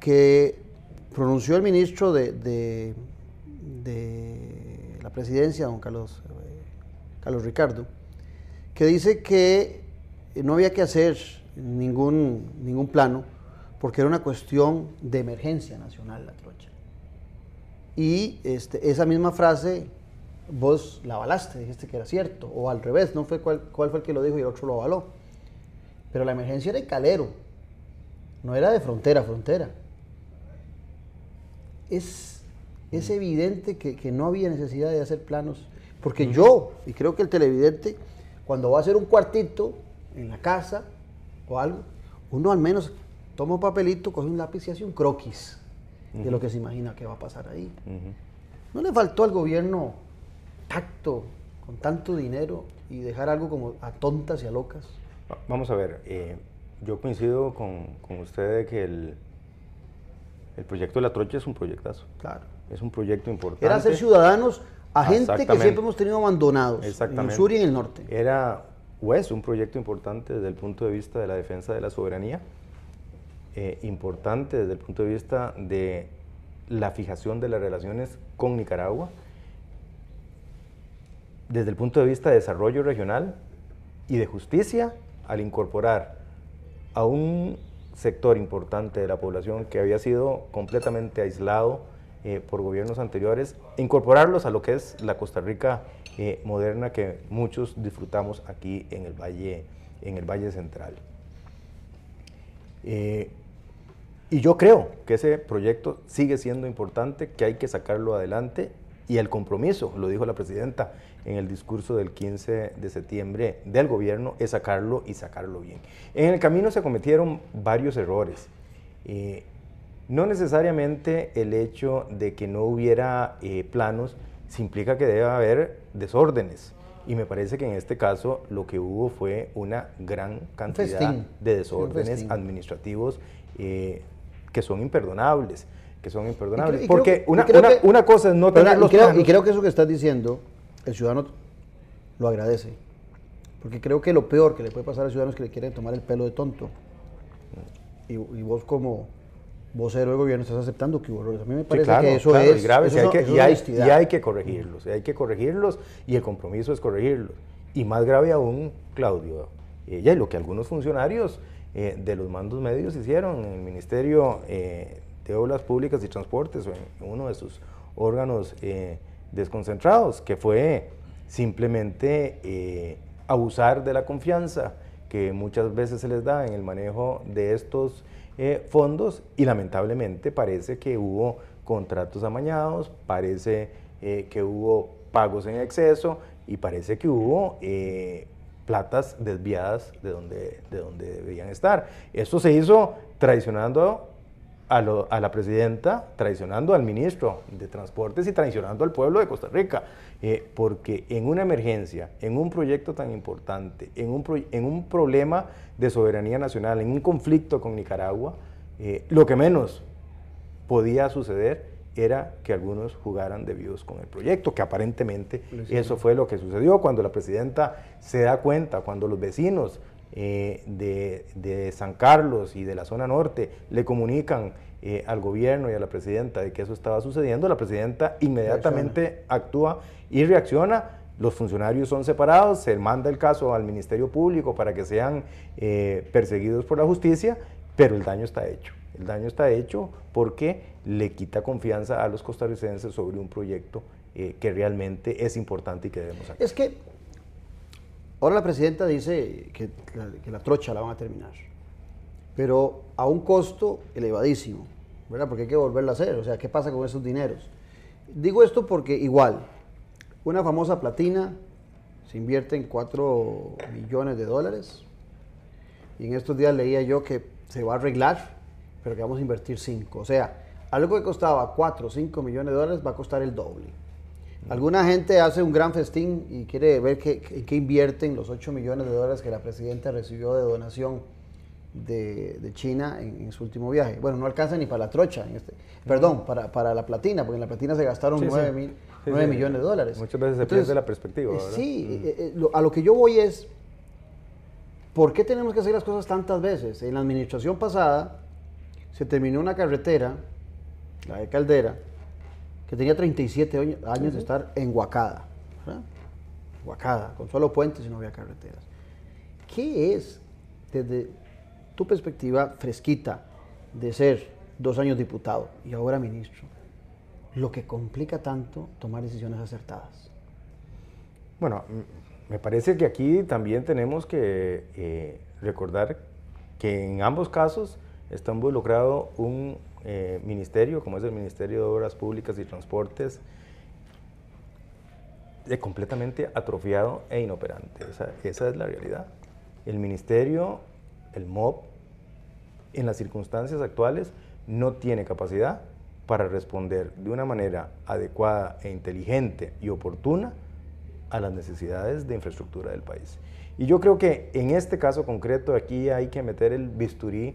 que pronunció el ministro de, la presidencia, don Carlos, eh, Carlos Ricardo, que dice que eh, no había que hacer ningún, ningún plano porque era una cuestión de emergencia nacional la trocha. Y este, esa misma frase vos la avalaste, dijiste que era cierto, o al revés, no fue cuál, fue el que lo dijo y el otro lo avaló. Pero la emergencia era de calero, no era de frontera frontera es, es mm. evidente que, no había necesidad de hacer planos. Porque mm. yo, y creo que el televidente, cuando va a hacer un cuartito en la casa o algo, uno al menos toma un papelito, coge un lápiz y hace un croquis de lo que se imagina que va a pasar ahí. ¿No le faltó al gobierno tacto con tanto dinero y dejar algo como a tontas y a locas? Vamos a ver, eh, yo coincido con, con usted de que el, el proyecto de la trocha es un proyectazo. Claro. Es un proyecto importante. Era ser ciudadanos a gente que siempre hemos tenido abandonados. En el sur y en el norte. Era o es pues, un proyecto importante desde el punto de vista de la defensa de la soberanía. Eh, importante desde el punto de vista de la fijación de las relaciones con Nicaragua, desde el punto de vista de desarrollo regional y de justicia, al incorporar a un sector importante de la población que había sido completamente aislado eh, por gobiernos anteriores, incorporarlos a lo que es la Costa Rica eh, moderna que muchos disfrutamos aquí en el Valle, en el valle Central. Eh, y yo creo que ese proyecto sigue siendo importante, que hay que sacarlo adelante y el compromiso, lo dijo la presidenta en el discurso del 15 de septiembre del gobierno, es sacarlo y sacarlo bien. En el camino se cometieron varios errores. Eh, no necesariamente el hecho de que no hubiera eh, planos implica que deba haber desórdenes. Y me parece que en este caso lo que hubo fue una gran cantidad de desórdenes administrativos eh, que son imperdonables que son imperdonables. porque una, cosa es no tener y creo, y creo que eso que estás diciendo, el ciudadano lo agradece. Porque creo que lo peor que le puede pasar al ciudadano es que le quieren tomar el pelo de tonto. Y, vos como vocero del gobierno estás aceptando que hubo errores. A mí me parece que eso es grave. y, hay, que corregirlos, y hay que corregirlos y el compromiso es corregirlos. Y más grave aún, Claudio, ella y lo que algunos funcionarios eh, de los mandos medios hicieron en el Ministerio eh, de Obras Públicas y Transportes uno de sus órganos eh, desconcentrados, que fue simplemente eh, abusar de la confianza que muchas veces se les da en el manejo de estos eh, fondos y lamentablemente parece que hubo contratos amañados, parece que hubo pagos en exceso y parece que hubo platas desviadas de donde, de donde debían estar. Esto se hizo traicionando a, la presidenta, traicionando al ministro de Transportes y traicionando al pueblo de Costa Rica. Eh, porque en una emergencia, en un proyecto tan importante, en un, en un problema de soberanía nacional, en un conflicto con Nicaragua, eh, lo que menos podía suceder era que algunos jugaran debidos con el proyecto, que aparentemente eso fue lo que sucedió cuando la presidenta se da cuenta, cuando los vecinos eh, de, San Carlos y de la zona norte le comunican eh, al gobierno y a la presidenta de que eso estaba sucediendo, la presidenta inmediatamente actúa y reacciona. Los funcionarios son separados, se manda el caso al Ministerio Público para que sean eh, perseguidos por la justicia, pero el daño está hecho. El daño está hecho porque le quita confianza a los costarricenses sobre un proyecto que realmente es importante y que debemos hacer. Ahora la presidenta dice que, la trocha la van a terminar, pero a un costo elevadísimo, ¿verdad? Porque hay que volverla a hacer, o sea, ¿qué pasa con esos dineros? Digo esto porque igual, una famosa platina se invierte en 4 millones de dólares y en estos días leía yo que se va a arreglar, pero que vamos a invertir 5, o sea, algo que costaba 4 o 5 millones de dólares va a costar el doble. Alguna gente hace un gran festín y quiere ver qué, qué invierten los 8 millones de dólares que la presidenta recibió de donación de, China en, su último viaje. Bueno, no alcanza ni para la trocha, en este, perdón, para, la platina, porque en la platina se gastaron nueve 9, millones de dólares. Muchas veces se pierde la perspectiva. Eh, sí, eh, eh, a lo que yo voy es, ¿por qué tenemos que hacer las cosas tantas veces? En la administración pasada se terminó una carretera, la de Caldera, que tenía 37 años de estar en Huacada. Huacada, con solo puentes y no había carreteras. ¿Qué es, desde tu perspectiva fresquita, de ser dos años diputado y ahora ministro, lo que complica tanto tomar decisiones acertadas? Bueno, me parece que aquí también tenemos que eh, recordar que en ambos casos está involucrado un eh, ministerio, como es el Ministerio de Obras Públicas y Transportes, completamente atrofiado e inoperante. Esa, esa es la realidad. El ministerio, el MOB, en las circunstancias actuales no tiene capacidad para responder de una manera adecuada e inteligente y oportuna a las necesidades de infraestructura del país. Y yo creo que en este caso concreto aquí hay que meter el bisturí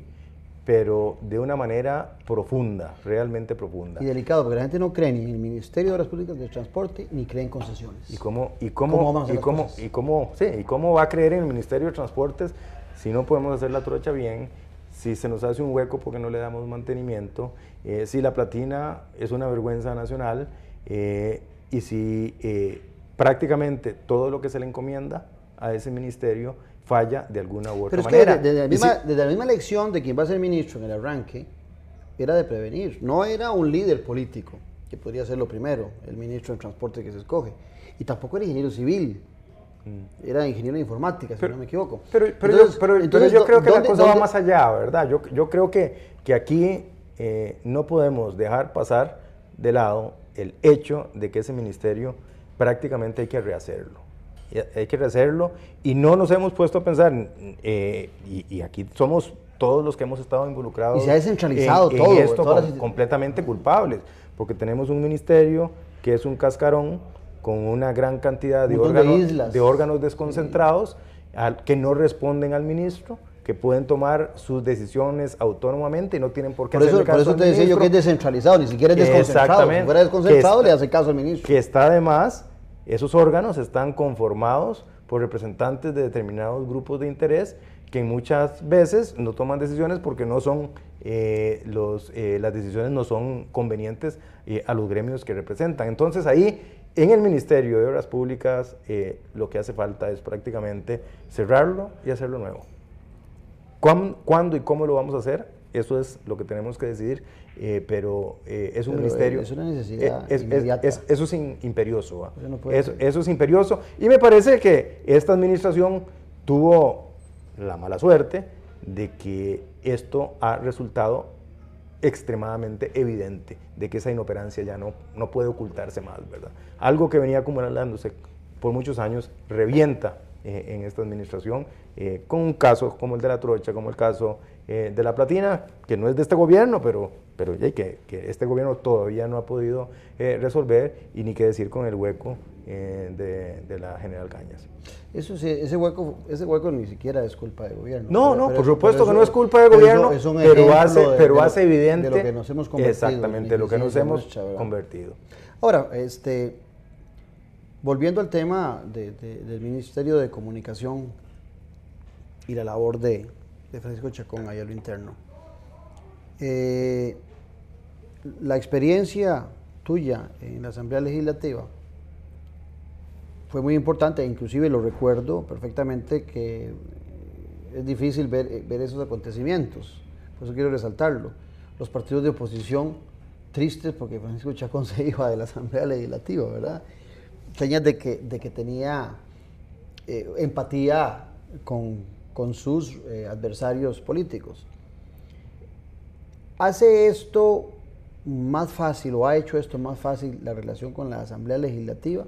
pero de una manera profunda, realmente profunda. Y delicado, porque la gente no cree ni en el Ministerio de Obras Públicas de Transporte ni cree en concesiones. ¿Y cómo, y cómo, y cómo, y cómo, va a creer en el Ministerio de Transportes si no podemos hacer la trocha bien, si se nos hace un hueco porque no le damos mantenimiento, eh, si la platina es una vergüenza nacional eh, y si eh, prácticamente todo lo que se le encomienda a ese ministerio falla de alguna u otra manera. Que desde, la misma, elección de quien va a ser ministro en el arranque, era de prevenir. No era un líder político, que podría ser lo primero, el ministro de transporte que se escoge. Y tampoco era ingeniero civil. Mm. Era ingeniero de informática, si no me equivoco. Pero, yo, creo que la cosa va más allá, ¿verdad? Yo, creo que, que aquí eh, no podemos dejar pasar de lado el hecho de que ese ministerio prácticamente hay que rehacerlo. Eh, hay que hacerlo y no nos hemos puesto a pensar, eh, y, aquí somos todos los que hemos estado involucrados. Y se ha descentralizado todo. y esto completamente culpables, porque tenemos un ministerio que es un cascarón con una gran cantidad de, órganos, de, órganos desconcentrados que no responden al ministro que pueden tomar sus decisiones autónomamente y no tienen por qué por eso, te decía yo que es descentralizado, ni siquiera es desconcentrado. Si fuera desconcentrado, le hace caso al ministro. Que está además esos órganos están conformados por representantes de determinados grupos de interés que muchas veces no toman decisiones porque no son eh, eh, las decisiones no son convenientes eh, a los gremios que representan. Entonces ahí en el Ministerio de Obras Públicas lo que hace falta es prácticamente cerrarlo y hacerlo nuevo. ¿Cuándo y cómo lo vamos a hacer? Eso es lo que tenemos que decidir eh, pero eh, es un eh, ministerio. Es una necesidad. inmediata. eso es imperioso. Ah. Eso, es imperioso. Y me parece que esta administración tuvo la mala suerte de que esto ha resultado extremadamente evidente, de que esa inoperancia ya no, no puede ocultarse más, ¿verdad? Algo que venía acumulándose por muchos años revienta en esta administración con casos como el de la trocha, como el caso de la platina, que no es de este gobierno, pero pero ya que, este gobierno todavía no ha podido eh, resolver y ni qué decir con el hueco eh, de, la General Cañas. Eso sí, ese hueco, ese hueco ni siquiera es culpa del gobierno. No, no, por supuesto que no es culpa del gobierno, pero, hace, evidente de lo que nos hemos convertido. Exactamente, lo que nos hemos convertido. Ahora, este, volviendo al tema del Ministerio de Comunicación y la labor de, Francisco Chacón ahí a lo interno. Eh, la experiencia tuya en la Asamblea Legislativa fue muy importante, inclusive lo recuerdo perfectamente que eh, es difícil eh, ver, esos acontecimientos, por eso quiero resaltarlo. Los partidos de oposición, tristes porque Francisco Chacón [laughs] se iba de la Asamblea Legislativa, ¿verdad? Señas de que, de que tenía eh, empatía con, sus adversarios políticos. ¿Hace esto más fácil o ha hecho esto más fácil la relación con la Asamblea Legislativa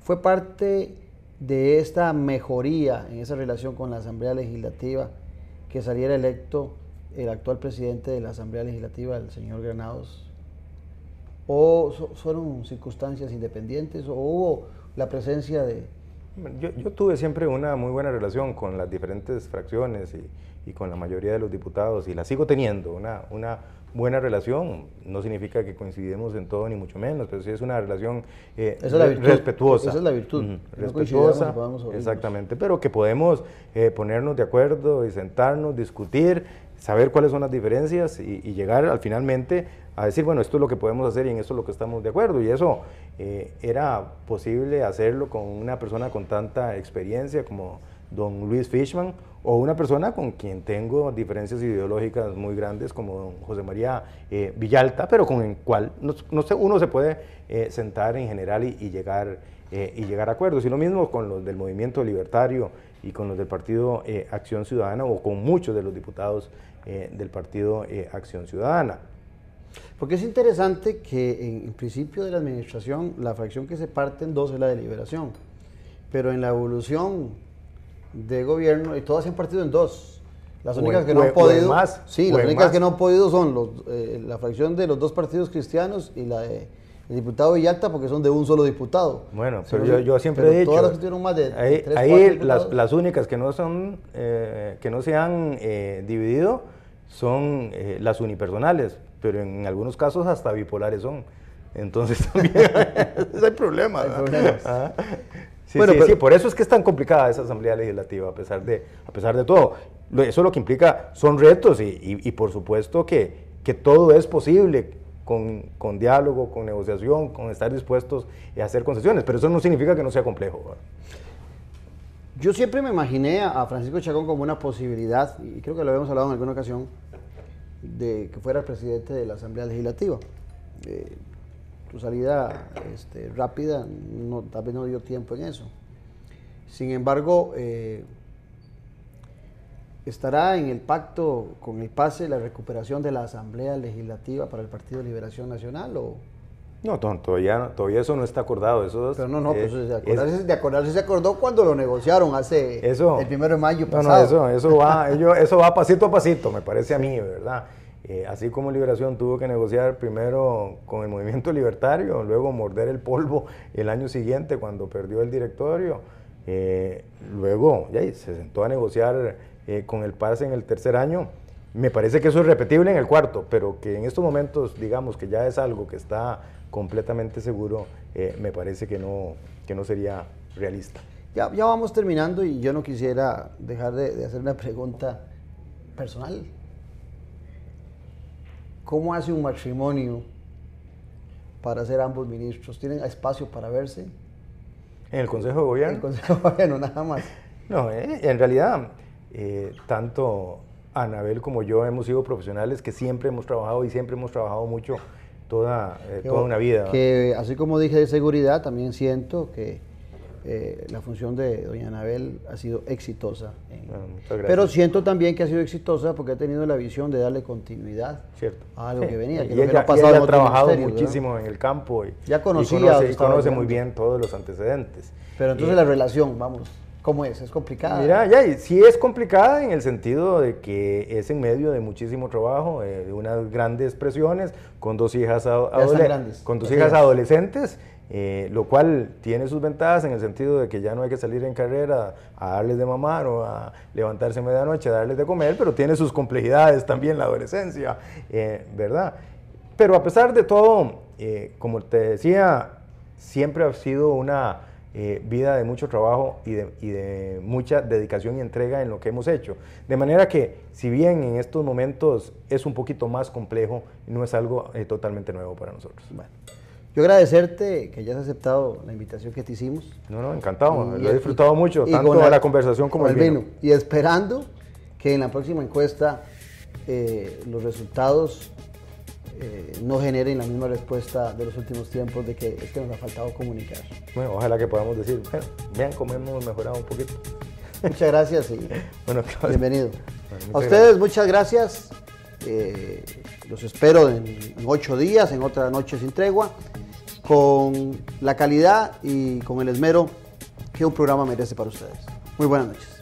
fue parte de esta mejoría en esa relación con la Asamblea Legislativa que saliera electo el actual presidente de la Asamblea Legislativa, el señor Granados? ¿O fueron circunstancias independientes o hubo la presencia de, yo, tuve siempre una muy buena relación con las diferentes fracciones y, con la mayoría de los diputados y la sigo teniendo, una, una buena relación. No significa que coincidimos en todo, ni mucho menos, pero sí es una relación eh, respetuosa. Esa es la virtud. respetuosa, exactamente, pero que podemos eh, ponernos de acuerdo y sentarnos, discutir, saber cuáles son las diferencias y, y llegar al finalmente a decir, bueno, esto es lo que podemos hacer y en esto es lo que estamos de acuerdo. Y eso eh, era posible hacerlo con una persona con tanta experiencia como don Luis Fishman o una persona con quien tengo diferencias ideológicas muy grandes como don José María eh, Villalta, pero con el cual no, sé, uno se puede eh, sentar en general y, llegar, y llegar a acuerdos. Y lo mismo con los del movimiento libertario y con los del partido Acción Ciudadana o con muchos de los diputados del partido Acción Ciudadana. Porque es interesante que en, principio de la administración la fracción que se parte en dos es la deliberación. pero en la evolución de gobierno, y todas se han partido en dos. Las únicas que no han podido. sí, las únicas que no han podido son eh, la fracción de los dos partidos cristianos y la de el diputado Villalta porque son de un solo diputado. Bueno, pero yo, siempre he dicho. Todas las más de ahí, ahí las, únicas que no son eh, que no se han eh, dividido son las unipersonales, pero en algunos casos hasta bipolares son. Entonces [laughs] también hay problemas. bueno, sí, por eso es que es tan complicada esa asamblea legislativa, a pesar de, a pesar de todo. Eso lo que implica son retos y, por supuesto que, que todo es posible con, diálogo, con negociación, con estar dispuestos a hacer concesiones, pero eso no significa que no sea complejo. Yo siempre me imaginé a Francisco Chacón como una posibilidad, y creo que lo habíamos hablado en alguna ocasión, de que fuera el presidente de la Asamblea Legislativa. tu eh, salida este, rápida no, tal vez no dio tiempo en eso. Sin embargo, eh, estará en el pacto con el pase la recuperación de la Asamblea Legislativa para el Partido de Liberación Nacional o, no, todavía, eso no está acordado. Eso Pero no, no, pues, eh, de, acordarse, se acordó cuando lo negociaron hace el primero de mayo. Pasado. No, eso, eso, va, [laughs] eso va pasito a pasito, me parece a mí, ¿verdad? Eh, así como Liberación tuvo que negociar primero con el movimiento libertario, luego morder el polvo el año siguiente cuando perdió el directorio, eh, luego ya, se sentó a negociar con el PAS en el tercer año me parece que eso es repetible en el cuarto, pero que en estos momentos, digamos que ya es algo que está completamente seguro, eh, me parece que no, que no sería realista. Ya, ya vamos terminando y yo no quisiera dejar de, hacer una pregunta personal. ¿Cómo hace un matrimonio para ser ambos ministros? ¿Tienen espacio para verse? En el Consejo de Gobierno. En el Consejo de Gobierno, nada más. No, eh, en realidad, eh, tanto Anabel como yo hemos sido profesionales que siempre hemos trabajado y siempre hemos trabajado mucho toda, eh, toda una vida. Que así como dije de seguridad, también siento que eh, la función de doña Anabel ha sido exitosa. Ah, Pero siento también que ha sido exitosa porque ha tenido la visión de darle continuidad Cierto. a lo que venía. [laughs] y, ella, que pasado ha trabajado muchísimo en el campo y, ya conoce, y conoce muy bien todos los antecedentes. Pero entonces la relación, vamos. ¿Cómo es? ¿Es complicada? Mira, ya, sí es complicada en el sentido de que es en medio de muchísimo trabajo, eh, de unas grandes presiones, con dos hijas, adolescentes, con dos hijas adolescentes, eh, lo cual tiene sus ventajas en el sentido de que ya no hay que salir en carrera a darles de mamar o a levantarse a medianoche a darles de comer, pero tiene sus complejidades también la adolescencia, eh, ¿verdad? Pero a pesar de todo, como te decía, siempre ha sido una eh, vida de mucho trabajo y de, mucha dedicación y entrega en lo que hemos hecho. De manera que, si bien en estos momentos es un poquito más complejo, no es algo eh, totalmente nuevo para nosotros. Bueno, yo agradecerte que hayas aceptado la invitación que te hicimos. No, no, encantado, lo he disfrutado mucho, tanto la, conversación como el vino. Y esperando que en la próxima encuesta eh, los resultados eh, no generen la misma respuesta de los últimos tiempos de que es nos ha faltado comunicar. Bueno, ojalá que podamos decir, vean cómo hemos mejorado un poquito. Muchas gracias y [laughs] bueno, bienvenido. a ustedes muchas gracias. Eh, los espero en ocho días, en otra noche sin tregua, con la calidad y con el esmero que un programa merece para ustedes. Muy buenas noches.